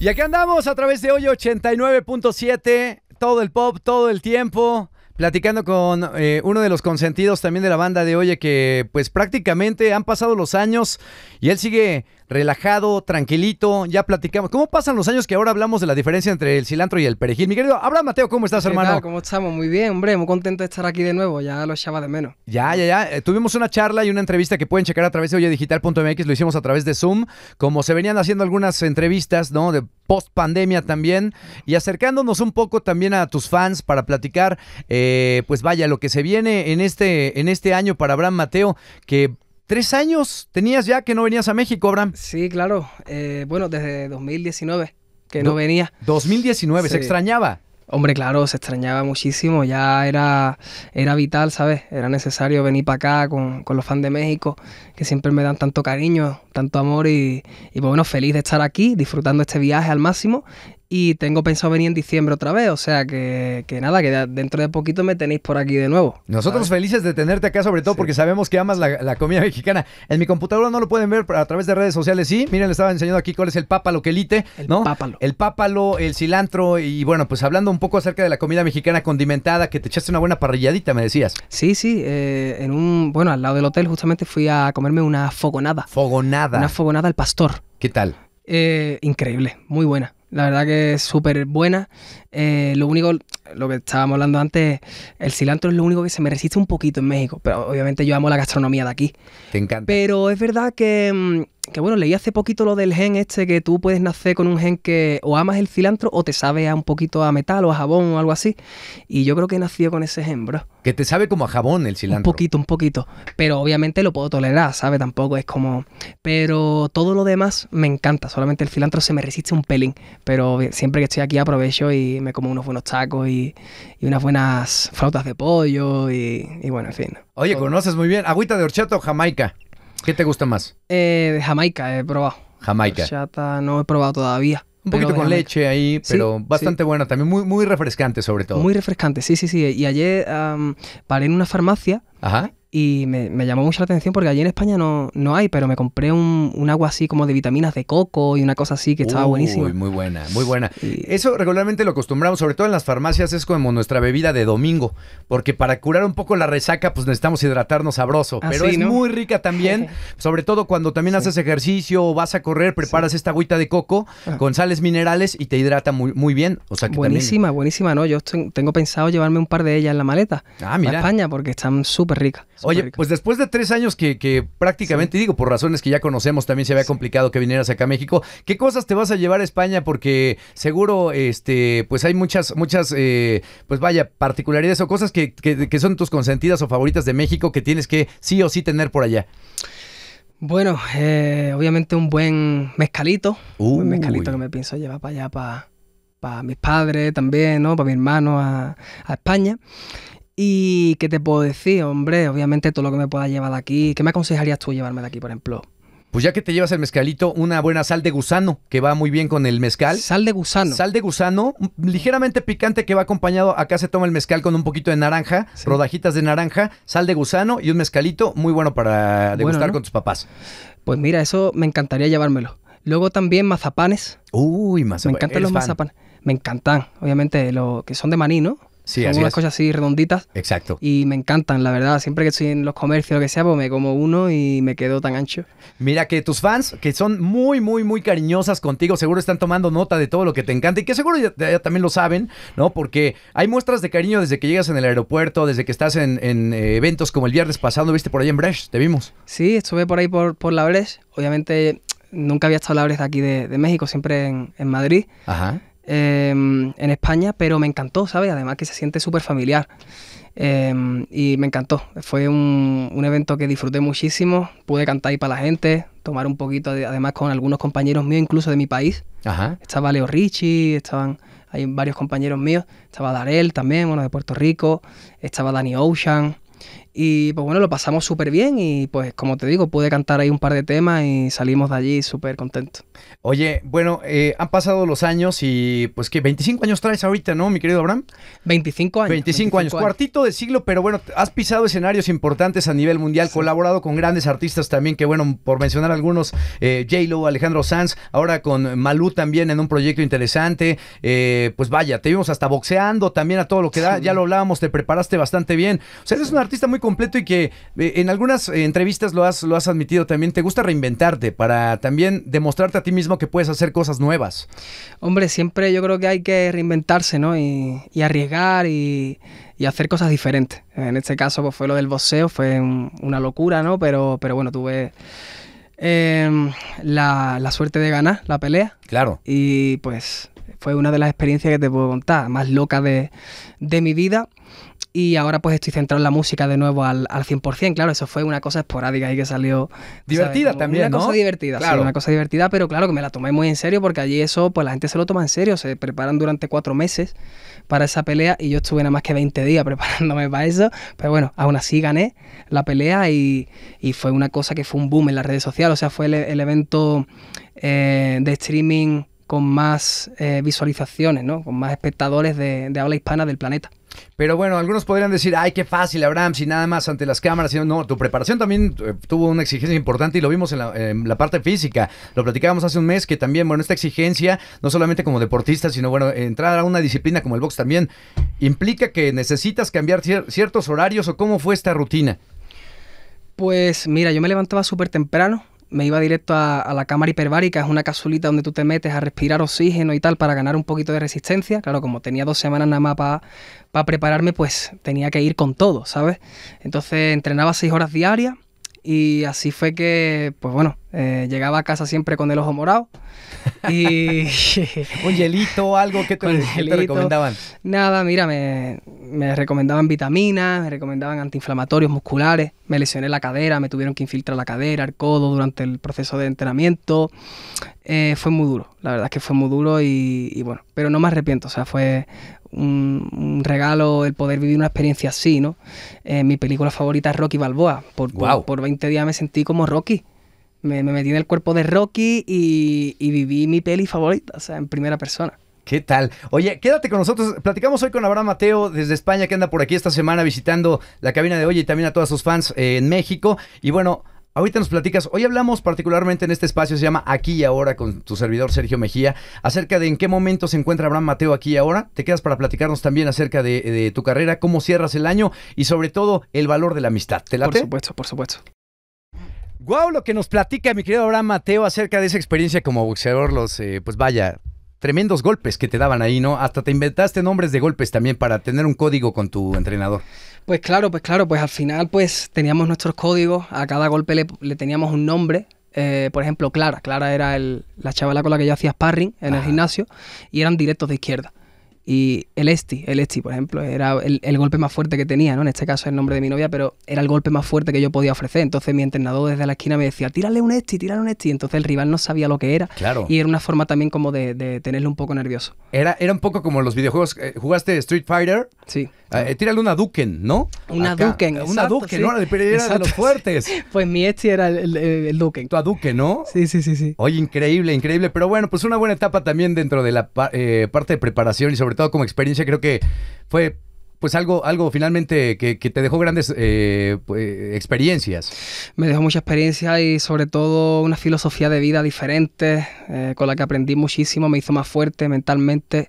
Y aquí andamos a través de hoy 89.7, todo el pop, todo el tiempo, platicando con eh, uno de los consentidos también de la banda de Oye que pues prácticamente han pasado los años y él sigue relajado, tranquilito, ya platicamos. ¿Cómo pasan los años que ahora hablamos de la diferencia entre el cilantro y el perejil? Mi querido Abraham Mateo, ¿cómo estás, hermano? Tal, ¿Cómo estamos? Muy bien, hombre, muy contento de estar aquí de nuevo, ya lo echaba de menos. Ya, ya, ya. Eh, tuvimos una charla y una entrevista que pueden checar a través de oyedigital.mx, lo hicimos a través de Zoom, como se venían haciendo algunas entrevistas, ¿no? De post pandemia también y acercándonos un poco también a tus fans para platicar eh, pues vaya lo que se viene en este en este año para Abraham Mateo que Tres años tenías ya que no venías a México, Bram. Sí, claro. Eh, bueno, desde 2019 que no, venía. 2019, se extrañaba. Hombre, claro, se extrañaba muchísimo, ya era, era vital, ¿sabes? Era necesario venir para acá con, los fans de México, que siempre me dan tanto cariño, tanto amor y, y pues bueno, feliz de estar aquí, disfrutando este viaje al máximo y tengo pensado venir en diciembre otra vez, o sea que, nada, que dentro de poquito me tenéis por aquí de nuevo. Nosotros felices de tenerte acá, sobre todo porque sabemos que amas la, comida mexicana. En mi computadora no lo pueden ver pero a través de redes sociales, sí. Miren, le estaba enseñando aquí cuál es el pápalo que elite, el ¿no? Pápalo. El pápalo, el cilantro y bueno, pues hablando un poco acerca de la comida mexicana condimentada, que te echaste una buena parrilladita, me decías. Sí, sí, eh, en un, bueno, al lado del hotel justamente fui a comerme una fogonada. Fogonada. Una fogonada al pastor. ¿Qué tal? Eh, increíble, muy buena. La verdad que es súper buena. Eh, lo único, lo que estábamos hablando antes, el cilantro es lo único que se me resiste un poquito en México. Pero obviamente yo amo la gastronomía de aquí. Te encanta. Pero es verdad que mm, que bueno, leí hace poquito lo del gen este que tú puedes nacer con un gen que o amas el cilantro o te sabe a un poquito a metal o a jabón o algo así. Y yo creo que he con ese gen, bro. Que te sabe como a jabón el cilantro. Un poquito, un poquito. Pero obviamente lo puedo tolerar, sabe Tampoco es como. Pero todo lo demás me encanta. Solamente el cilantro se me resiste un pelín. Pero siempre que estoy aquí aprovecho y me como unos buenos tacos y, unas buenas flautas de pollo y, bueno, en fin. Oye, conoces muy bien. Agüita de horchata o Jamaica. ¿Qué te gusta más? Eh, Jamaica he probado. Jamaica. Chata no he probado todavía. Un poquito con leche ahí, pero bastante buena también, muy, muy refrescante sobre todo. Muy refrescante, sí, sí, sí. Y ayer paré en una farmacia Ajá. Y me, llamó mucho la atención porque allí en España no, no hay, pero me compré un, agua así como de vitaminas de coco y una cosa así que estaba buenísima. Muy buena, muy buena. Eso regularmente lo acostumbramos, sobre todo en las farmacias, es como nuestra bebida de domingo, porque para curar un poco la resaca, pues necesitamos hidratarnos sabroso. Ah, pero es muy rica también, sobre todo cuando también haces ejercicio o vas a correr, preparas esta agüita de coco ah. con sales minerales y te hidrata muy, muy bien. O sea buenísima, buenísima, ¿no? Yo tengo pensado llevarme un par de ellas en la maleta ah, a España porque están súper ricas. Oye, pues después de tres años que, prácticamente, digo, por razones que ya conocemos, también se había complicado que vinieras acá a México, ¿qué cosas te vas a llevar a España? Porque seguro, este, pues hay muchas, muchas, eh, pues vaya, particularidades o cosas que, que, son tus consentidas o favoritas de México que tienes que sí o sí tener por allá. Bueno, eh, obviamente un buen mezcalito. Un buen mezcalito que me pienso llevar para allá, para, para mis padres también, ¿no? Para mi hermano a España. ¿Y qué te puedo decir, hombre? Obviamente todo lo que me pueda llevar de aquí. ¿Qué me aconsejarías tú llevarme de aquí, por ejemplo? Pues ya que te llevas el mezcalito, una buena sal de gusano, que va muy bien con el mezcal. Sal de gusano. Sal de gusano, mm, ligeramente picante que va acompañado. Acá se toma el mezcal con un poquito de naranja, rodajitas de naranja, sal de gusano y un mezcalito muy bueno para degustar con tus papás. Pues mira, eso me encantaría llevármelo. Luego también mazapanes. Uy, mazapanes. Me encantan los mazapanes. Me encantan, obviamente, los que son de maní, ¿no? Sí, Son unas cosas así redonditas. Exacto. Y me encantan, la verdad. Siempre que estoy en los comercios o lo que sea, pues me como uno y me quedo tan ancho. Mira que tus fans, que son muy, muy, muy cariñosas contigo, seguro están tomando nota de todo lo que te encanta y que seguro ya, también lo saben, ¿no? Porque hay muestras de cariño desde que llegas en el aeropuerto, desde que estás en, eh, eventos como el viernes pasado, viste por ahí en Bresh, te vimos. Sí, estuve por ahí por, por la Bres Obviamente nunca había estado en la aquí de, México, siempre en, en Madrid. Ajá. Em, en España, pero me encantó, ¿sabes? Además que se siente súper familiar. Em, y me encantó. Fue un, evento que disfruté muchísimo. Pude cantar ahí para la gente, tomar un poquito, además con algunos compañeros míos, incluso de mi país. Estaba Leo Ricci, estaban hay varios compañeros míos. Estaba Darel también, bueno, de Puerto Rico. Estaba Danny Ocean. Y pues bueno, lo pasamos súper bien y pues como te digo, pude cantar ahí un par de temas y salimos de allí súper contentos. Oye, bueno, eh, han pasado los años y pues que 25 años traes ahorita, ¿no, mi querido Abraham? 25 años. 25, años, cuartito de siglo, pero bueno, has pisado escenarios importantes a nivel mundial, colaborado con grandes artistas también, que bueno, por mencionar algunos, eh, J-Lo, Alejandro Sanz, ahora con Malú también en un proyecto interesante, eh, pues vaya, te vimos hasta boxeando también a todo lo que da, ya lo hablábamos, te preparaste bastante bien, o sea, eres un artista muy completo y que eh, en algunas eh, entrevistas lo has, lo has admitido también, te gusta reinventarte para también demostrarte a ti mismo que puedes hacer cosas nuevas. Hombre, siempre yo creo que hay que reinventarse, ¿no? Y, arriesgar y, hacer cosas diferentes. En este caso pues, fue lo del boxeo, fue una locura, ¿no? Pero, pero bueno, tuve... Em, la, suerte de ganar la pelea. Claro. Y pues fue una de las experiencias que te puedo contar, más loca de mi vida y ahora pues estoy centrado en la música de nuevo al, al 100%. Claro, eso fue una cosa esporádica y que salió... Divertida también, una Cosa divertida, claro. una cosa divertida, pero claro que me la tomé muy en serio porque allí eso, pues la gente se lo toma en serio, se preparan durante cuatro meses para esa pelea y yo estuve nada más que 20 días preparándome para eso, pero bueno, aún así gané la pelea y, fue una cosa que fue un boom en las redes sociales, o sea, fue el, evento eh, de streaming con más eh, visualizaciones, ¿no? Con más espectadores de habla hispana del planeta. Pero bueno, algunos podrían decir, ay, qué fácil, Abraham, si nada más ante las cámaras. No, tu preparación también eh, tuvo una exigencia importante y lo vimos en la, parte física. Lo platicábamos hace un mes que también, bueno, esta exigencia, no solamente como deportista, sino bueno, entrar a una disciplina como el box también, implica que necesitas cambiar ciertos horarios o cómo fue esta rutina. Pues mira, yo me levantaba súper temprano, me iba directo a, la cámara hiperbárica, es una casulita donde tú te metes a respirar oxígeno y tal para ganar un poquito de resistencia. Claro, como tenía dos semanas nada más para prepararme, pues tenía que ir con todo, ¿sabes? Entonces entrenaba seis horas diarias y así fue que, pues bueno, eh, llegaba a casa siempre con el ojo morado. Y... un hielito, algo que te, recomendaban. Nada, mira, me, me, recomendaban vitaminas, me recomendaban antiinflamatorios musculares, me lesioné la cadera, me tuvieron que infiltrar la cadera, el codo durante el proceso de entrenamiento. Eh, fue muy duro, la verdad es que fue muy duro y, y bueno, pero no me arrepiento, o sea, fue un, regalo el poder vivir una experiencia así, ¿no? Eh, mi película favorita es Rocky Balboa. Por, por, 20 días me sentí como Rocky. Me, metí en el cuerpo de Rocky y, viví mi peli favorita, o sea, en primera persona. ¿Qué tal? Oye, quédate con nosotros. Platicamos hoy con Abraham Mateo desde España, que anda por aquí esta semana visitando la cabina de hoy y también a todos sus fans eh, en México. Y bueno, Ahorita nos platicas, hoy hablamos particularmente en este espacio, se llama Aquí y Ahora con tu servidor Sergio Mejía, acerca de en qué momento se encuentra Abraham Mateo aquí y ahora. Te quedas para platicarnos también acerca de, tu carrera, cómo cierras el año y sobre todo el valor de la amistad. ¿Te late? Por supuesto, por supuesto. Guau, wow, lo que nos platica mi querido Abraham Mateo acerca de esa experiencia como boxeador, los, eh, pues vaya, tremendos golpes que te daban ahí, ¿no? Hasta te inventaste nombres de golpes también para tener un código con tu entrenador. Pues claro, pues claro, pues al final pues teníamos nuestros códigos, a cada golpe le, teníamos un nombre, eh, por ejemplo, Clara. Clara era el, la chavala con la que yo hacía sparring en el gimnasio y eran directos de izquierda. Y el Esti, el Esti, por ejemplo, era el, golpe más fuerte que tenía, ¿no? En este caso el nombre de mi novia, pero era el golpe más fuerte que yo podía ofrecer. Entonces mi entrenador desde la esquina me decía, tírale un Esti, tírale un Esti. Entonces el rival no sabía lo que era. Claro. Y era una forma también como de, de tenerlo un poco nervioso. Era, era un poco como los videojuegos. Eh, ¿Jugaste Street Fighter? Sí. Ah, eh, tírale una Duken, ¿no? Una Duken. Duken, ¿no? Pero era de los fuertes. Pues mi Esti era el, el, Duken. Tu Duken, ¿no? Sí, sí, sí, sí. Oye, increíble, increíble. Pero bueno, pues una buena etapa también dentro de la eh, parte de preparación y sobre todo como experiencia, creo que fue pues algo, algo finalmente que, te dejó grandes eh, pues, experiencias. Me dejó mucha experiencia y sobre todo una filosofía de vida diferente, eh, con la que aprendí muchísimo, me hizo más fuerte mentalmente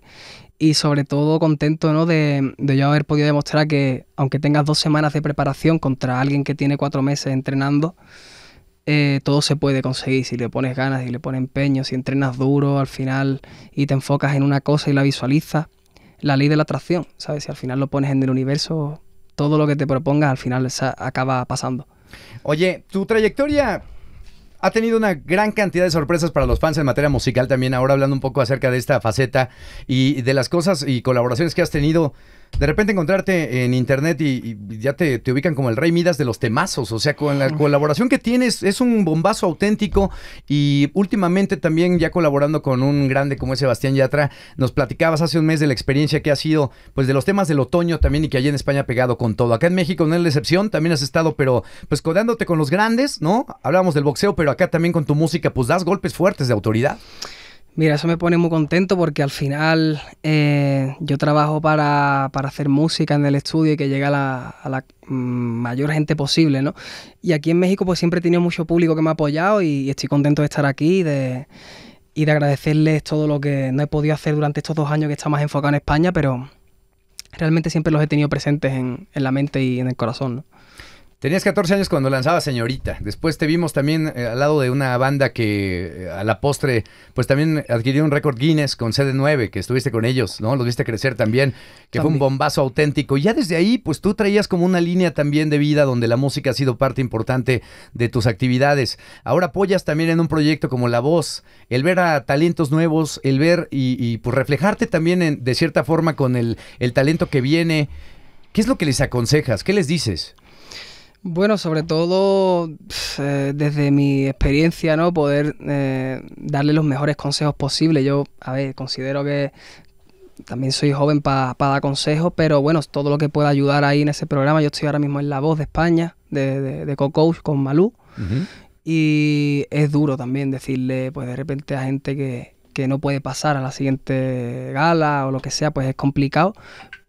y sobre todo contento ¿no? de, de, yo haber podido demostrar que aunque tengas dos semanas de preparación contra alguien que tiene cuatro meses entrenando, eh, todo se puede conseguir si le pones ganas, y le pones empeño, si entrenas duro al final y te enfocas en una cosa y la visualizas la ley de la atracción, ¿sabes? Si al final lo pones en el universo, todo lo que te propongas al final acaba pasando. Oye, tu trayectoria ha tenido una gran cantidad de sorpresas para los fans en materia musical también. Ahora hablando un poco acerca de esta faceta y de las cosas y colaboraciones que has tenido de repente encontrarte en internet y, ya te, ubican como el rey Midas de los temazos. O sea, con la colaboración que tienes es un bombazo auténtico y últimamente también ya colaborando con un grande como es Sebastián Yatra, nos platicabas hace un mes de la experiencia que ha sido pues de los temas del otoño también y que allí en España ha pegado con todo. Acá en México no es la excepción, también has estado pero pues codeándote con los grandes, ¿no? Hablábamos del boxeo, pero acá también con tu música pues das golpes fuertes de autoridad. Mira, eso me pone muy contento porque al final eh, yo trabajo para, hacer música en el estudio y que llegue a la, mm, mayor gente posible, ¿no? Y aquí en México pues siempre he tenido mucho público que me ha apoyado y, estoy contento de estar aquí y de, ir agradecerles todo lo que no he podido hacer durante estos dos años que está más enfocado en España, pero realmente siempre los he tenido presentes en, en la mente y en el corazón, Tenías 14 años cuando lanzaba Señorita. Después te vimos también eh, al lado de una banda que eh, a la postre, pues también adquirió un récord Guinness con CD9, que estuviste con ellos, ¿no? Los viste crecer también, que fue un bombazo auténtico. Y ya desde ahí, pues tú traías como una línea también de vida donde la música ha sido parte importante de tus actividades. Ahora apoyas también en un proyecto como La Voz, el ver a talentos nuevos, el ver y, pues reflejarte también de cierta forma con el, el talento que viene. ¿Qué es lo que les aconsejas? ¿Qué les dices? Bueno, sobre todo eh, desde mi experiencia, ¿no? Poder eh, darle los mejores consejos posibles. Yo, a ver, considero que también soy joven para dar consejos, pero bueno, todo lo que pueda ayudar ahí en ese programa. Yo estoy ahora mismo en La Voz de España, de, de, con Malú. Y es duro también decirle, pues de repente a gente que, que no puede pasar a la siguiente gala o lo que sea, pues es complicado.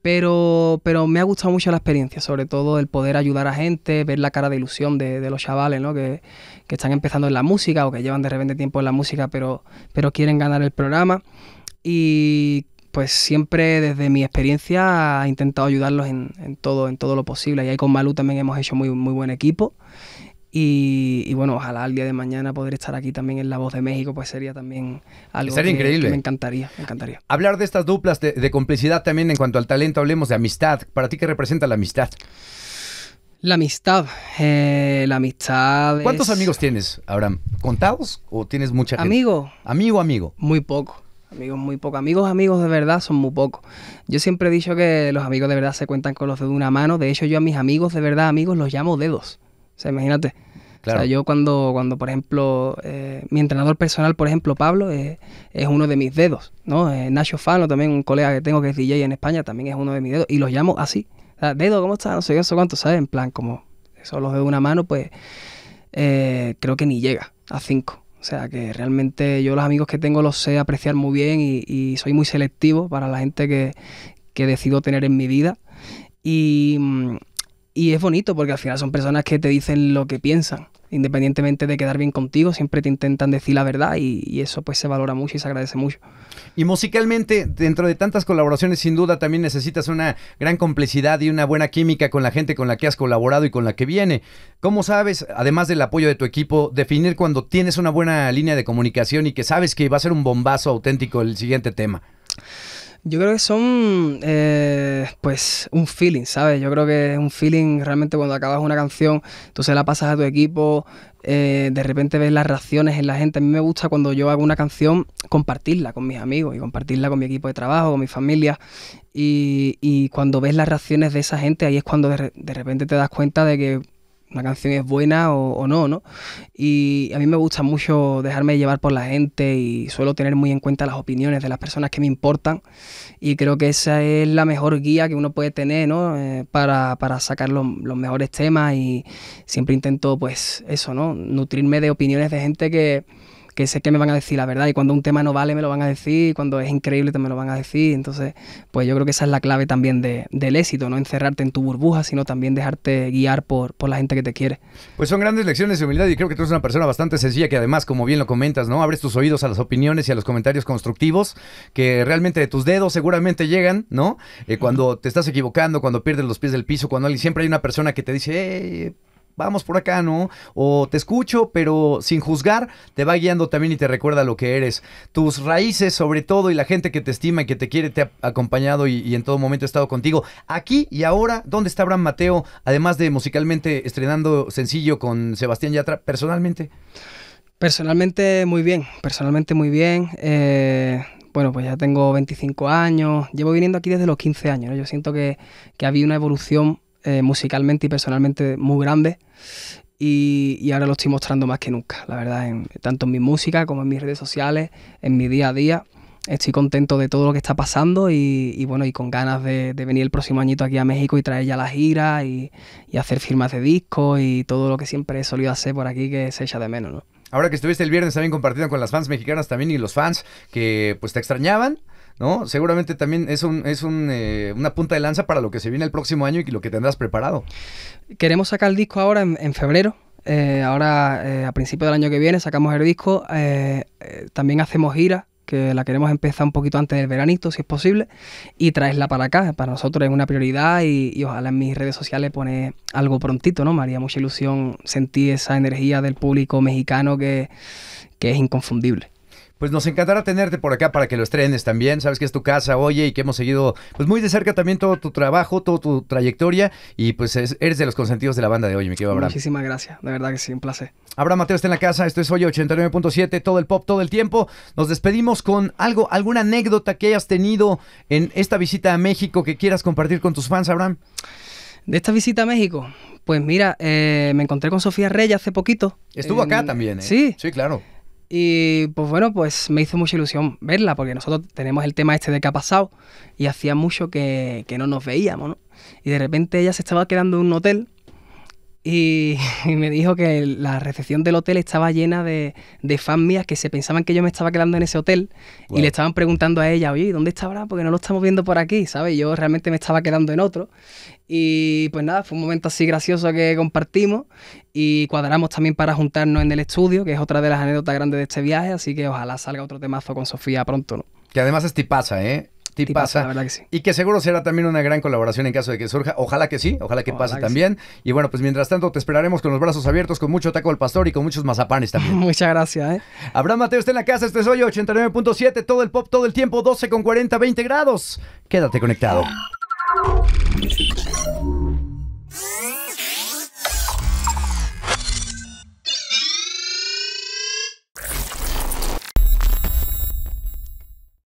Pero, pero me ha gustado mucho la experiencia, sobre todo el poder ayudar a gente, ver la cara de ilusión de, los chavales, Que, están empezando en la música o que llevan de repente tiempo en la música, pero, pero quieren ganar el programa. Y pues siempre desde mi experiencia he intentado ayudarlos en, todo, en todo lo posible. Y ahí con Malú también hemos hecho muy, muy buen equipo. Y, bueno, ojalá el día de mañana poder estar aquí también en La Voz de México, pues sería también algo sería increíble. me encantaría, me encantaría. Hablar de estas duplas de, complicidad también en cuanto al talento, hablemos de amistad. ¿Para ti qué representa la amistad? La amistad, eh, la amistad. ¿Cuántos amigos tienes, Abraham? ¿Contados o tienes mucha gente? Amigo. Amigo, amigo. Muy poco. Amigos muy pocos. Amigos, amigos de verdad son muy pocos. Yo siempre he dicho que los amigos de verdad se cuentan con los dedos de una mano. De hecho, yo a mis amigos de verdad, amigos, los llamo dedos. O imagínate. yo cuando, cuando por ejemplo, eh, mi entrenador personal, por ejemplo, Pablo, eh, es uno de mis dedos, ¿no? Eh, Nacho Fano, también un colega que tengo que es DJ en España, también es uno de mis dedos, y los llamo así. O sea, dedo, ¿cómo estás? No sé eso cuánto, ¿sabes? En plan, como Son los de una mano, pues creo que ni llega a cinco. O sea, que realmente yo los amigos que tengo los sé apreciar muy bien y, y soy muy selectivo para la gente que, que decido tener en mi vida. Y mm, y es bonito porque al final son personas que te dicen lo que piensan. Independientemente de quedar bien contigo, siempre te intentan decir la verdad y, eso pues se valora mucho y se agradece mucho. Y musicalmente, dentro de tantas colaboraciones, sin duda también necesitas una gran complicidad y una buena química con la gente con la que has colaborado y con la que viene. ¿Cómo sabes, además del apoyo de tu equipo, definir cuando tienes una buena línea de comunicación y que sabes que va a ser un bombazo auténtico el siguiente tema? Yo creo que son, eh, pues, un feeling, ¿sabes? Yo creo que es un feeling realmente cuando acabas una canción, tú se la pasas a tu equipo, eh, de repente ves las reacciones en la gente. A mí me gusta cuando yo hago una canción compartirla con mis amigos y compartirla con mi equipo de trabajo, con mi familia. Y, cuando ves las reacciones de esa gente, ahí es cuando de, de repente te das cuenta de que una canción es buena o, no, ¿no? Y a mí me gusta mucho dejarme llevar por la gente y suelo tener muy en cuenta las opiniones de las personas que me importan y creo que esa es la mejor guía que uno puede tener, ¿no? Eh, para, para, sacar los, mejores temas y siempre intento, pues, eso, ¿no? Nutrirme de opiniones de gente que que sé que me van a decir la verdad y cuando un tema no vale me lo van a decir, cuando es increíble también me lo van a decir. Entonces, pues yo creo que esa es la clave también del éxito, no encerrarte en tu burbuja, sino también dejarte guiar por, por la gente que te quiere. Pues son grandes lecciones de humildad y creo que tú eres una persona bastante sencilla que además, como bien lo comentas, ¿no? Abres tus oídos a las opiniones y a los comentarios constructivos que realmente de tus dedos seguramente llegan, ¿no? Eh, cuando te estás equivocando, cuando pierdes los pies del piso, cuando siempre hay una persona que te dice, eh, vamos por acá, ¿no? O te escucho, pero sin juzgar, te va guiando también y te recuerda lo que eres. Tus raíces, sobre todo, y la gente que te estima y que te quiere, te ha acompañado y, en todo momento ha estado contigo. Aquí y ahora, ¿dónde está Abraham Mateo? Además de musicalmente estrenando sencillo con Sebastián Yatra, personalmente. Personalmente muy bien, personalmente muy bien. Eh, bueno, pues ya tengo 25 años, llevo viniendo aquí desde los 15 años, Yo siento que, que había una evolución eh, musicalmente y personalmente muy grande Y, ahora lo estoy mostrando más que nunca, la verdad, tanto en mi música como en mis redes sociales, en mi día a día. Estoy contento de todo lo que está pasando y, bueno, y con ganas de, venir el próximo añito aquí a México y traer ya la gira y, hacer firmas de disco... y todo lo que siempre he solido hacer por aquí que se echa de menos, ¿no? Ahora que estuviste el viernes también compartiendo con las fans mexicanas también y los fans que pues te extrañaban, ¿no? Seguramente también es, un, es un, eh, una punta de lanza para lo que se viene el próximo año y lo que tendrás preparado. Queremos sacar el disco ahora en, febrero. Eh, ahora, eh, a principios del año que viene, sacamos el disco. también hacemos gira que la queremos empezar un poquito antes del veranito, si es posible, y traerla para acá. Para nosotros es una prioridad y, ojalá en mis redes sociales pone algo prontito, ¿no? Me haría mucha ilusión sentir esa energía del público mexicano que es inconfundible pues nos encantará tenerte por acá para que lo estrenes también. Sabes que es tu casa, oye, y que hemos seguido pues muy de cerca también todo tu trabajo, toda tu trayectoria y pues eres de los consentidos de la banda de hoy, mi querido Abraham. Muchísimas gracias, de verdad que sí, un placer. Abraham Mateo está en la casa, esto es hoy 89.7, todo el pop, todo el tiempo. Nos despedimos con algo, alguna anécdota que hayas tenido en esta visita a México que quieras compartir con tus fans, Abraham. De esta visita a México, pues mira, eh, me encontré con Sofía Reyes hace poquito. Estuvo acá también, ¿eh? Sí. Sí, claro. Y pues bueno, pues me hizo mucha ilusión verla, porque nosotros tenemos el tema este de que ha pasado y hacía mucho que, que no nos veíamos, ¿no? Y de repente ella se estaba quedando en un hotel y, me dijo que la recepción del hotel estaba llena de, de fans mías que se pensaban que yo me estaba quedando en ese hotel y le estaban preguntando a ella, oye, ¿dónde ahora? Porque no lo estamos viendo por aquí, ¿sabes? Yo realmente me estaba quedando en otro. Y pues nada, fue un momento así gracioso que compartimos y cuadramos también para juntarnos en el estudio, que es otra de las anécdotas grandes de este viaje, así que ojalá salga otro temazo con Sofía pronto, ¿no? Que además es pasa ¿eh? pasa Y que seguro será también una gran colaboración en caso de que surja. Ojalá que sí, ojalá que pase también. Y bueno, pues mientras tanto te esperaremos con los brazos abiertos, con mucho taco al pastor y con muchos mazapanes también. Muchas gracias, ¿eh? Abraham Mateo está en la casa, este hoy 89.7, todo el pop, todo el tiempo, 12 con 40, 20 grados. Quédate conectado.